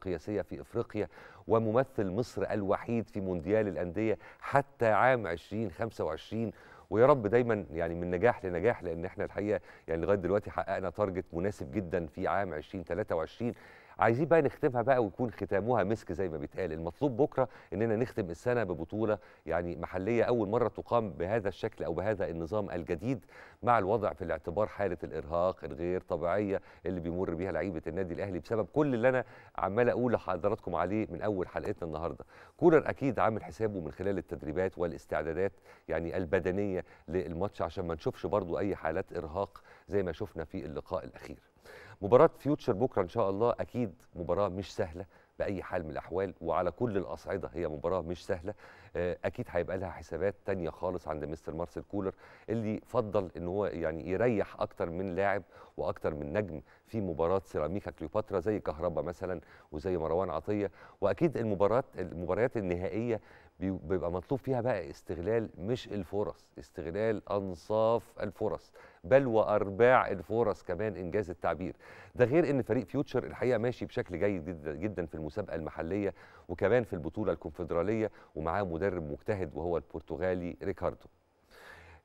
قياسية في إفريقيا وممثل مصر الوحيد في مونديال الأندية حتى عام 2025 ويا رب دايما يعني من نجاح لنجاح لأن احنا الحقيقة يعني لغاية دلوقتي حققنا تارجت مناسب جدا في عام 2023 عايزين بقى نختمها بقى ويكون ختامها مسك زي ما بيتقال المطلوب بكره اننا نختم السنه ببطوله يعني محليه اول مره تقام بهذا الشكل او بهذا النظام الجديد مع الوضع في الاعتبار حاله الارهاق الغير طبيعيه اللي بيمر بيها لعيبه النادي الاهلي بسبب كل اللي انا عمال اقول لحضراتكم عليه من اول حلقتنا النهارده كولر اكيد عامل حسابه من خلال التدريبات والاستعدادات يعني البدنيه للماتش عشان ما نشوفش برضو اي حالات ارهاق زي ما شفنا في اللقاء الاخير مباراه فيوتشر بكره ان شاء الله اكيد مباراه مش سهله باي حال من الاحوال وعلى كل الاصعده هي مباراه مش سهله آه، اكيد هيبقى لها حسابات تانية خالص عند مستر مارسيل كولر اللي فضل ان هو يعني يريح اكتر من لاعب واكتر من نجم في مباراه سيراميكا كليوباترا زي كهربا مثلا وزي مروان عطيه واكيد المباراه المباريات النهائيه بيبقى مطلوب فيها بقى استغلال مش الفرص استغلال انصاف الفرص بل وارباع الفرص كمان انجاز التعبير ده غير ان فريق فيوتشر الحقيقه ماشي بشكل جيد جدا جدا في المسابقه المحليه وكمان في البطوله الكونفدراليه ومعاه مدرب مجتهد وهو البرتغالي ريكاردو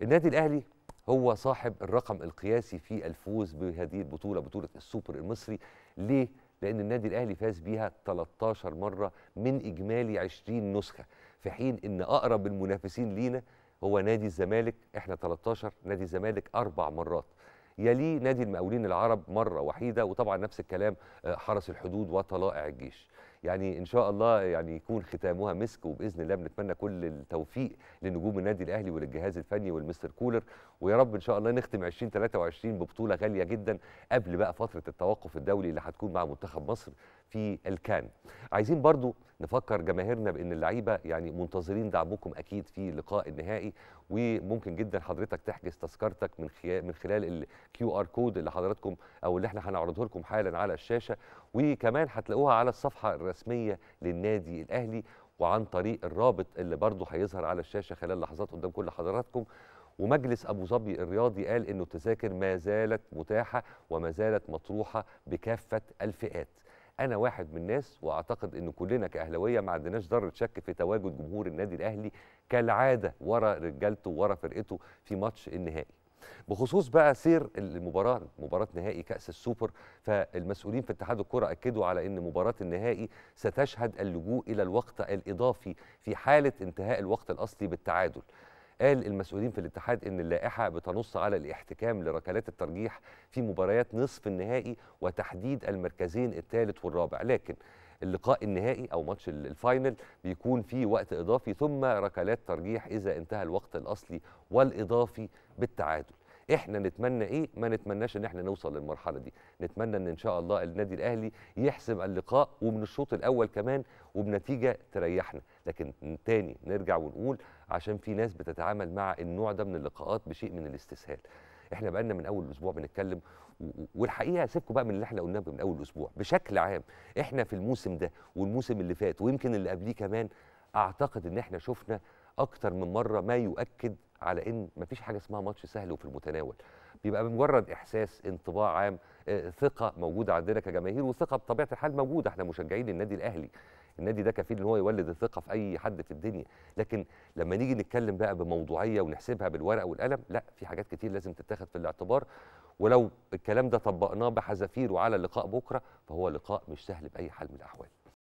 النادي الاهلي هو صاحب الرقم القياسي في الفوز بهذه البطوله بطوله السوبر المصري ليه لان النادي الاهلي فاز بيها 13 مره من اجمالي 20 نسخه في حين ان اقرب المنافسين لينا هو نادي الزمالك احنا 13 نادي الزمالك اربع مرات يليه نادي المقاولين العرب مره وحيده وطبعا نفس الكلام آه، حرس الحدود وطلائع الجيش يعني ان شاء الله يعني يكون ختامها مسك وباذن الله بنتمنى كل التوفيق لنجوم النادي الاهلي وللجهاز الفني والمستر كولر ويا رب ان شاء الله نختم 2023 ببطوله غاليه جدا قبل بقى فتره التوقف الدولي اللي هتكون مع منتخب مصر في الكان عايزين برضو نفكر جماهيرنا بان اللعيبه يعني منتظرين دعمكم اكيد في لقاء النهائي وممكن جدا حضرتك تحجز تذكرتك من من خلال الكيو ار كود اللي حضراتكم او اللي احنا هنعرضه لكم حالا على الشاشه وكمان هتلاقوها على الصفحه الرسميه للنادي الاهلي وعن طريق الرابط اللي برضه هيظهر على الشاشه خلال لحظات قدام كل حضراتكم ومجلس ابو ظبي الرياضي قال انه التذاكر ما زالت متاحه وما زالت مطروحه بكافه الفئات انا واحد من الناس واعتقد ان كلنا كاهلاويه ما عندناش ذره شك في تواجد جمهور النادي الاهلي كالعاده ورا رجالته ورا فرقته في ماتش النهائي بخصوص بقى سير المباراه مباراه نهائي كاس السوبر فالمسؤولين في اتحاد الكره اكدوا على ان مباراه النهائي ستشهد اللجوء الى الوقت الاضافي في حاله انتهاء الوقت الاصلي بالتعادل قال المسؤولين في الاتحاد ان اللائحه بتنص على الاحتكام لركلات الترجيح في مباريات نصف النهائي وتحديد المركزين الثالث والرابع لكن اللقاء النهائي او ماتش الفاينل بيكون فيه وقت اضافي ثم ركلات ترجيح اذا انتهى الوقت الاصلي والاضافي بالتعادل احنا نتمنى ايه ما نتمناش ان احنا نوصل للمرحله دي نتمنى ان ان شاء الله النادي الاهلي يحسم اللقاء ومن الشوط الاول كمان وبنتيجه تريحنا لكن تاني نرجع ونقول عشان في ناس بتتعامل مع النوع ده من اللقاءات بشيء من الاستسهال احنا بقالنا من اول اسبوع بنتكلم والحقيقه سيبكم بقى من اللي احنا قلناه من اول اسبوع بشكل عام احنا في الموسم ده والموسم اللي فات ويمكن اللي قبليه كمان اعتقد ان احنا شفنا اكتر من مره ما يؤكد على ان مفيش حاجه اسمها ماتش سهل وفي المتناول بيبقى بمجرد احساس انطباع عام آه، ثقه موجوده عندنا كجماهير وثقه بطبيعه الحال موجوده احنا مشجعين النادي الاهلي النادي ده كفيل ان هو يولد الثقه في اي حد في الدنيا لكن لما نيجي نتكلم بقى بموضوعيه ونحسبها بالورقه والقلم لا في حاجات كتير لازم تتاخد في الاعتبار ولو الكلام ده طبقناه بحذافيره على لقاء بكره فهو لقاء مش سهل باي حال من الاحوال